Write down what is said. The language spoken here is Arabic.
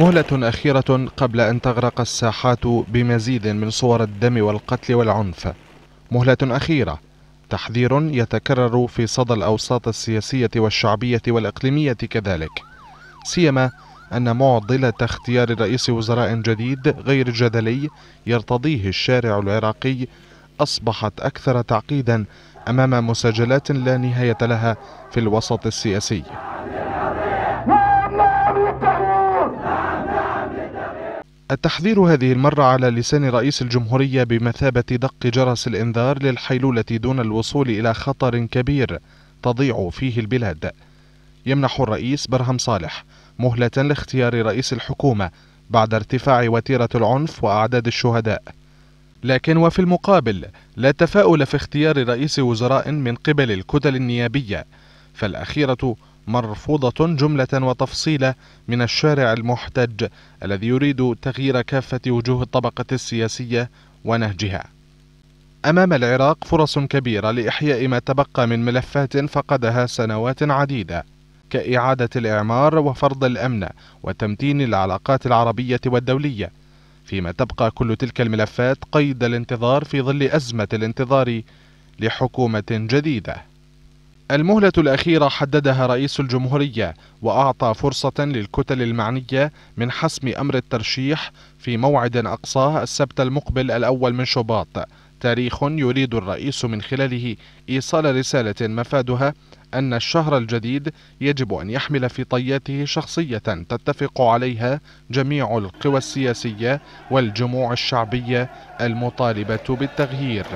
مهلة أخيرة قبل أن تغرق الساحات بمزيد من صور الدم والقتل والعنف مهلة أخيرة تحذير يتكرر في صدى الأوساط السياسية والشعبية والإقليمية كذلك سيما أن معضلة اختيار رئيس وزراء جديد غير جدلي يرتضيه الشارع العراقي أصبحت أكثر تعقيدا أمام مساجلات لا نهاية لها في الوسط السياسي التحذير هذه المرة على لسان رئيس الجمهورية بمثابة دق جرس الإنذار للحيلولة دون الوصول إلى خطر كبير تضيع فيه البلاد يمنح الرئيس برهم صالح مهلة لاختيار رئيس الحكومة بعد ارتفاع وتيرة العنف وأعداد الشهداء لكن وفي المقابل لا تفاؤل في اختيار رئيس وزراء من قبل الكتل النيابية فالأخيرة مرفوضة جملة وتفصيلة من الشارع المحتج الذي يريد تغيير كافة وجوه الطبقة السياسية ونهجها أمام العراق فرص كبيرة لإحياء ما تبقى من ملفات فقدها سنوات عديدة كإعادة الإعمار وفرض الأمن وتمتين العلاقات العربية والدولية فيما تبقى كل تلك الملفات قيد الانتظار في ظل أزمة الانتظار لحكومة جديدة المهلة الأخيرة حددها رئيس الجمهورية وأعطى فرصة للكتل المعنية من حسم أمر الترشيح في موعد أقصاه السبت المقبل الأول من شباط تاريخ يريد الرئيس من خلاله إيصال رسالة مفادها أن الشهر الجديد يجب أن يحمل في طياته شخصية تتفق عليها جميع القوى السياسية والجموع الشعبية المطالبة بالتغيير